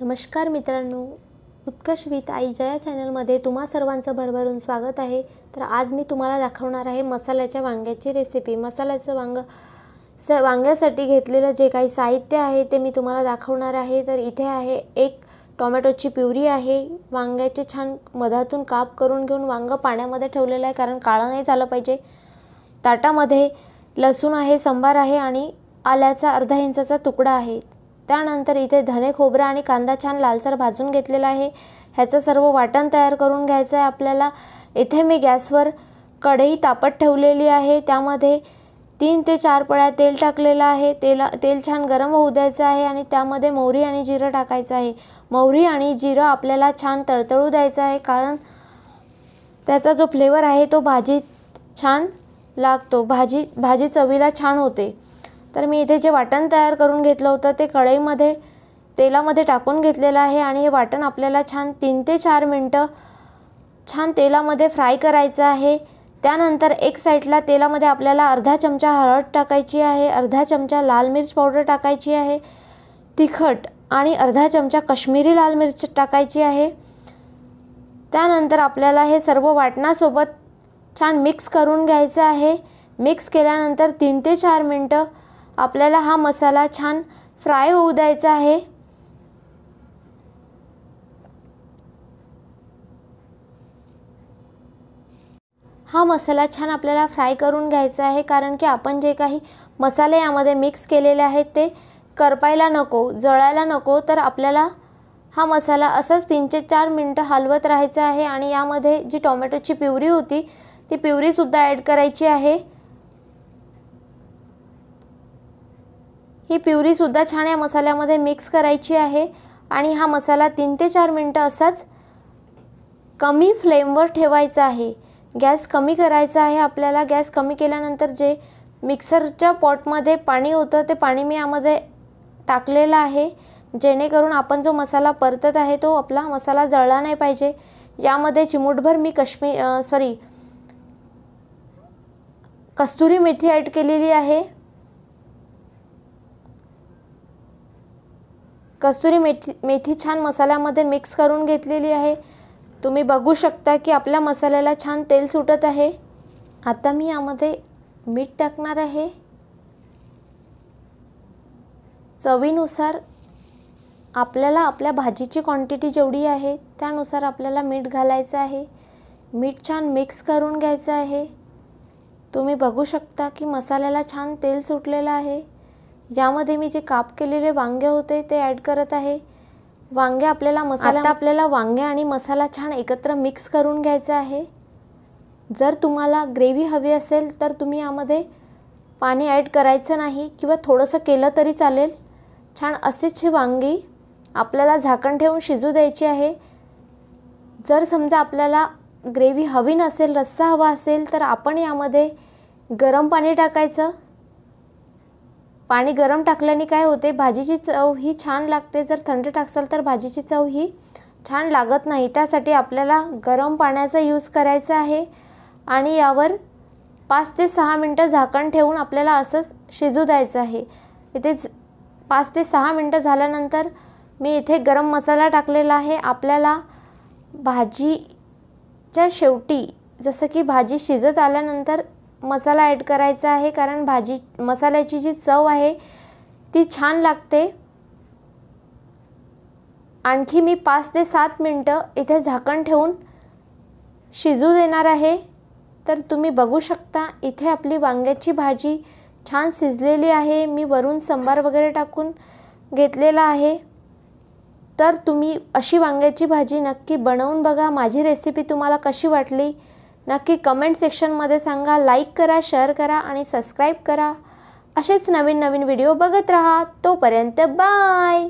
नमस्कार मित्रांनो उत्कर्ष with I Jaya चॅनलमध्ये तुम्हा सर्वांचं भरभरून स्वागत आहे तर आज मी तुम्हाला दाखवणार आहे मसाल्याच्या वांग्याची रेसिपी मसाल्याचं वांग स वांग्यासाठी घेतलेलं जे काही साहित्य आहे ते मी तुम्हाला दाखवणार आहे तर इथे आहे एक टोमॅटोची प्युरी आहे वांग्याचे छान मधातून काप करून घेऊन वांगं पाण्यामध्ये ठेवलेलं आहे कारण काळा नाही झालं पाहिजे ताटामध्ये लसूण आहे सांबार आहे आणि आल्याचा अर्धा इंचाचा तुकडा आहे त्यानंतर इथे धणे खोबरं आणि कांदा छान लालसर भाजून घेतलेला आहे ह्याचं सर्व वाटण तयार करून घ्यायचं आहे आपल्याला इथे मी गॅसवर कढई तापत ठेवलेली आहे त्यामध्ये तीन ते चार पळ्या तेल टाकलेलं आहे तेला तेल छान गरम होऊ द्यायचं आहे आणि त्यामध्ये मोहरी आणि जिरं टाकायचं आहे मोहरी आणि जिरं आपल्याला छान तळतळू द्यायचं आहे कारण त्याचा जो फ्लेवर आहे तो भाजीत छान लागतो भाजी भाजी चवीला छान होते तर मी इथे जे वाटण तयार करून घेतलं होतं ते कढईमध्ये तेलामध्ये टाकून घेतलेलं आहे आणि हे वाटण आपल्याला छान तीन ते चार मिनटं छान तेलामध्ये फ्राय करायचं आहे त्यानंतर एक साईडला तेलामध्ये आपल्याला अर्धा चमचा हळद टाकायची आहे अर्धा चमचा लाल मिर्च पावडर टाकायची आहे तिखट आणि अर्धा चमचा कश्मीरी लाल मिर्च टाकायची आहे त्यानंतर आपल्याला हे सर्व वाटणासोबत छान मिक्स करून घ्यायचं आहे मिक्स केल्यानंतर तीन ते चार मिनटं आपल्याला हा मसाला छान फ्राय होऊ द्यायचा आहे हा मसाला छान आपल्याला फ्राय करून घ्यायचा आहे कारण की आपण जे काही मसाले यामध्ये मिक्स केलेले आहेत ते करपायला नको जळायला नको तर आपल्याला हा मसाला असंच तीन ते चार मिनटं हलवत राहायचा आहे आणि यामध्ये जी टोमॅटोची पिवरी होती ती पिवरीसुद्धा ॲड करायची आहे ही पिवरीसुद्धा छान या मसाल्यामध्ये मिक्स करायची आहे आणि हा मसाला तीन ते चार मिनटं असाच कमी फ्लेमवर ठेवायचा आहे गॅस कमी करायचा आहे आपल्याला गॅस कमी केल्यानंतर जे मिक्सरच्या पॉटमध्ये पाणी होतं ते पाणी मी यामध्ये टाकलेलं आहे जेणेकरून आपण जो मसाला परतत आहे तो आपला मसाला जळला नाही पाहिजे यामध्ये चिमूटभर मी कश्मीर सॉरी कस्तुरी मेथी ॲड केलेली आहे कस्तुरी मेथी मेथी छान मसाल्यामध्ये मिक्स करून घेतलेली आहे तुम्ही बघू शकता की आपल्या मसाल्याला छान तेल सुटत आहे आता मी यामध्ये मीठ टाकणार आहे चवीनुसार आपल्याला आपल्या भाजीची क्वांटिटी जेवढी आहे त्यानुसार आपल्याला मीठ घालायचं आहे मीठ छान मिक्स करून घ्यायचं आहे तुम्ही बघू शकता की मसाल्याला छान तेल सुटलेलं आहे यामध्ये मी जे काप केलेले वांगे होते ते ॲड करत आहे वांगे आपल्याला मसाला आपल्याला वांगे आणि मसाला छान एकत्र मिक्स करून घ्यायचा आहे जर तुम्हाला ग्रेव्ही हवी असेल तर तुम्ही यामध्ये पाणी ॲड करायचं नाही किंवा थोडंसं केलं तरी चालेल छान असेच हे वांगी आपल्याला झाकण ठेवून शिजू द्यायची आहे जर समजा आपल्याला ग्रेव्ही हवी नसेल रस्सा हवा असेल तर आपण यामध्ये गरम पाणी टाकायचं पाणी गरम टाकल्याने काय होते भाजीची चव ही छान लागते जर थंड टाकसाल तर भाजीची चव ही छान लागत नाही त्यासाठी आपल्याला गरम पाण्याचा यूज करायचा आहे आणि यावर पाच ते सहा मिनटं झाकण ठेवून आपल्याला असंच शिजू द्यायचं आहे इथे पाच ते सहा मिनटं झाल्यानंतर मी इथे गरम मसाला टाकलेला आहे आपल्याला भाजीच्या शेवटी जसं की भाजी शिजत आल्यानंतर मसाला ॲड करायचा आहे कारण भाजी मसाल्याची जी चव आहे ती छान लागते आणखी मी पाच ते सात मिनटं इथे झाकण ठेवून शिजू देणार आहे तर तुम्ही बघू शकता इथे आपली वांग्याची भाजी छान शिजलेली आहे मी वरून सांबार वगैरे टाकून घेतलेला आहे तर तुम्ही अशी वांग्याची भाजी नक्की बनवून बघा माझी रेसिपी तुम्हाला कशी वाटली नक्की कमेंट सेक्शनमध्ये सांगा लाईक करा शेअर करा आणि सबस्क्राईब करा असेच नवीन नवीन व्हिडिओ बघत राहा तोपर्यंत बाय